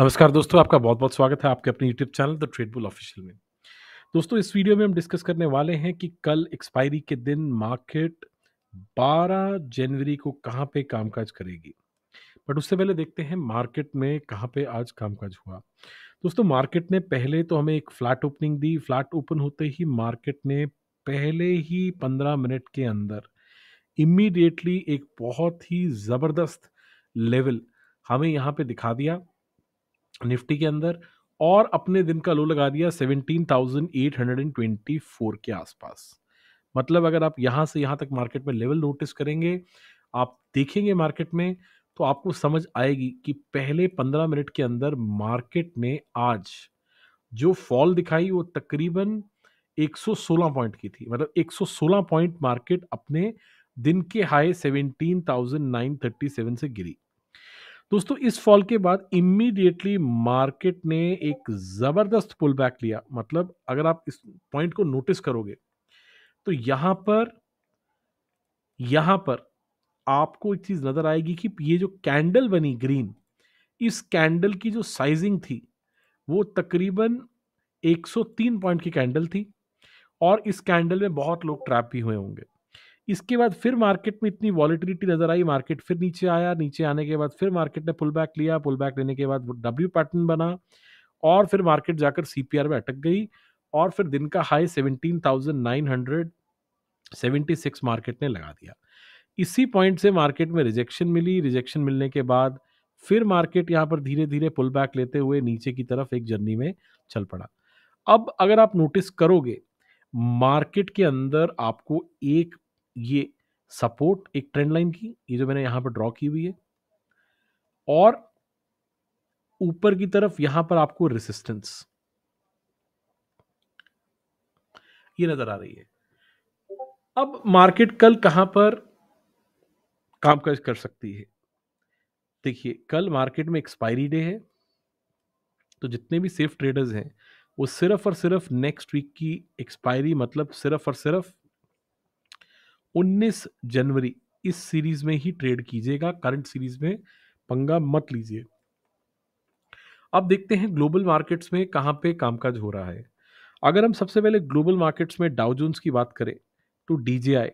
नमस्कार दोस्तों आपका बहुत बहुत स्वागत है आपके अपने YouTube channel the trade bull official में दोस्तों इस वीडियो में हम डिस्कस करने वाले हैं कि कल एक्सपायरी के दिन मार्केट 12 जनवरी को कहाँ पे कामकाज करेगी बट उससे पहले देखते हैं मार्केट में कहाँ पे आज कामकाज हुआ दोस्तों मार्केट ने पहले तो हमें एक फ्लैट ओपनिंग दी फ्लैट ओपन होते ही मार्केट ने पहले ही पंद्रह मिनट के अंदर इमीडिएटली एक बहुत ही ज़बरदस्त लेवल हमें यहाँ पे दिखा दिया निफ्टी के अंदर और अपने दिन का लो लगा दिया 17,824 के आसपास मतलब अगर आप यहाँ से यहाँ तक मार्केट में लेवल नोटिस करेंगे आप देखेंगे मार्केट में तो आपको समझ आएगी कि पहले 15 मिनट के अंदर मार्केट ने आज जो फॉल दिखाई वो तकरीबन 116 पॉइंट की थी मतलब 116 पॉइंट मार्केट अपने दिन के हाई 17,937 से गिरी दोस्तों इस फॉल के बाद इमीडिएटली मार्केट ने एक ज़बरदस्त पुल बैक लिया मतलब अगर आप इस पॉइंट को नोटिस करोगे तो यहाँ पर यहाँ पर आपको एक चीज़ नज़र आएगी कि ये जो कैंडल बनी ग्रीन इस कैंडल की जो साइजिंग थी वो तकरीबन 103 पॉइंट की कैंडल थी और इस कैंडल में बहुत लोग ट्रैप भी हुए होंगे इसके बाद फिर मार्केट में इतनी वॉलिटिलिटी नजर आई मार्केट फिर नीचे आया नीचे आने के बाद फिर मार्केट ने पुल बैक लिया पुल बैक लेने के बाद डब्ल्यू पैटर्न बना और फिर मार्केट जाकर सी पी आर में अटक गई और फिर दिन का high seventeen thousand nine hundred seventy six market ने लगा दिया इसी पॉइंट से मार्केट में रिजेक्शन मिली रिजेक्शन मिलने के बाद फिर मार्केट यहाँ पर धीरे धीरे पुल बैक लेते हुए नीचे की तरफ एक जर्नी में चल पड़ा अब अगर आप नोटिस करोगे मार्केट के अंदर आपको एक ये सपोर्ट एक ट्रेंड लाइन की ये जो मैंने यहां पर ड्रॉ की हुई है और ऊपर की तरफ यहां पर आपको रेसिस्टेंस ये नजर आ रही है अब मार्केट कल कहां पर काम काज कर सकती है देखिए कल मार्केट में एक्सपायरी डे है तो जितने भी सेफ ट्रेडर्स हैं वो सिर्फ और सिर्फ नेक्स्ट वीक की एक्सपायरी मतलब सिर्फ और सिर्फ 19 जनवरी इस सीरीज में ही ट्रेड कीजिएगा करंट सीरीज में पंगा मत लीजिए अब देखते हैं ग्लोबल मार्केट्स में कहाँ पे कामकाज हो रहा है अगर हम सबसे पहले ग्लोबल मार्केट्स में डाउजोन्स की बात करें तो डीजेआई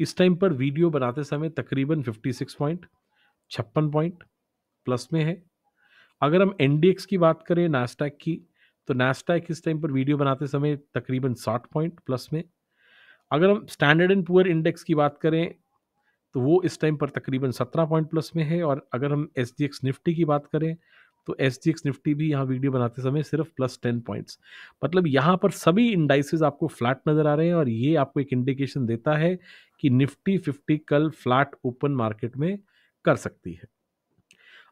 इस टाइम पर वीडियो बनाते समय तकरीबन 56 पॉइंट छप्पन पॉइंट प्लस में है अगर हम एन की बात करें नास्टैक की तो नास्टैक इस टाइम पर वीडियो बनाते समय तकरीबन 60 पॉइंट प्लस में अगर हम स्टैंडर्ड एंड पुअर इंडेक्स की बात करें तो वो इस टाइम पर तकरीबन सत्रह पॉइंट प्लस में है और अगर हम एस डी एक्स निफ्टी की बात करें तो एस डी एक्स निफ्टी भी यहाँ वीडियो बनाते समय सिर्फ प्लस टेन पॉइंट्स मतलब यहाँ पर सभी इंडाइसिस आपको फ्लैट नज़र आ रहे हैं और ये आपको एक इंडिकेशन देता है कि निफ्टी फिफ्टी कल फ्लैट ओपन मार्केट में कर सकती है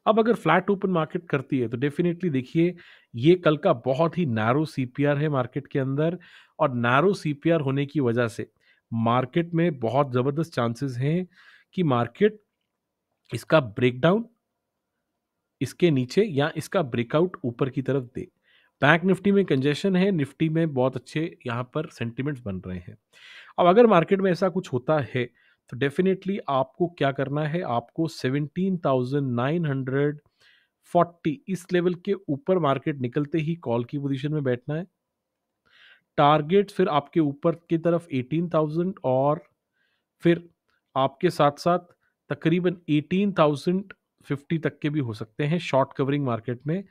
अब अगर फ्लैट ओपन मार्केट करती है तो डेफिनेटली देखिए ये कल का बहुत ही नैरो सीपीआर है मार्केट के अंदर और नैरो सीपीआर होने की वजह से मार्केट में बहुत ज़बरदस्त चांसेस हैं कि मार्केट इसका ब्रेकडाउन इसके नीचे या इसका ब्रेकआउट ऊपर की तरफ दे बैंक निफ्टी में कंजेशन है निफ्टी में बहुत अच्छे यहाँ पर सेंटिमेंट्स बन रहे हैं अब अगर मार्केट में ऐसा कुछ होता है तो डेफिनेटली आपको क्या करना है आपको 17,940 इस लेवल के ऊपर मार्केट निकलते ही कॉल की पोजीशन में बैठना है टारगेट फिर आपके ऊपर की तरफ 18,000 और फिर आपके साथ साथ तकरीबन 18,050 तक के भी हो सकते हैं शॉर्ट कवरिंग मार्केट में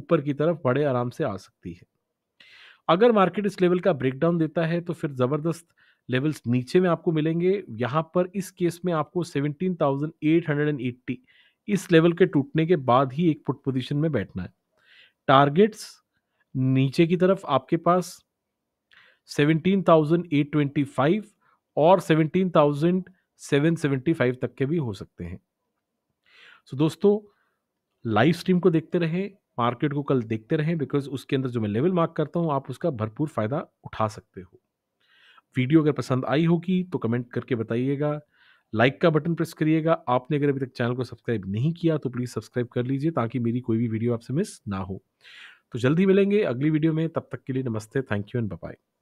ऊपर की तरफ बड़े आराम से आ सकती है अगर मार्केट इस लेवल का ब्रेकडाउन देता है तो फिर ज़बरदस्त लेवल्स नीचे में आपको मिलेंगे यहाँ पर इस केस में आपको 17,880 इस लेवल के टूटने के बाद ही एक पुट पोजीशन में बैठना है टारगेट्स नीचे की तरफ आपके पास 17,825 और 17,775 तक के भी हो सकते हैं सो so, दोस्तों लाइव स्ट्रीम को देखते रहें मार्केट को कल देखते रहें बिकॉज उसके अंदर जो मैं लेवल मार्क करता हूँ आप उसका भरपूर फ़ायदा उठा सकते हो वीडियो अगर पसंद आई होगी तो कमेंट करके बताइएगा लाइक का बटन प्रेस करिएगा आपने अगर अभी तक चैनल को सब्सक्राइब नहीं किया तो प्लीज़ सब्सक्राइब कर लीजिए ताकि मेरी कोई भी वीडियो आपसे मिस ना हो तो जल्दी मिलेंगे अगली वीडियो में तब तक के लिए नमस्ते थैंक यू एंड बाय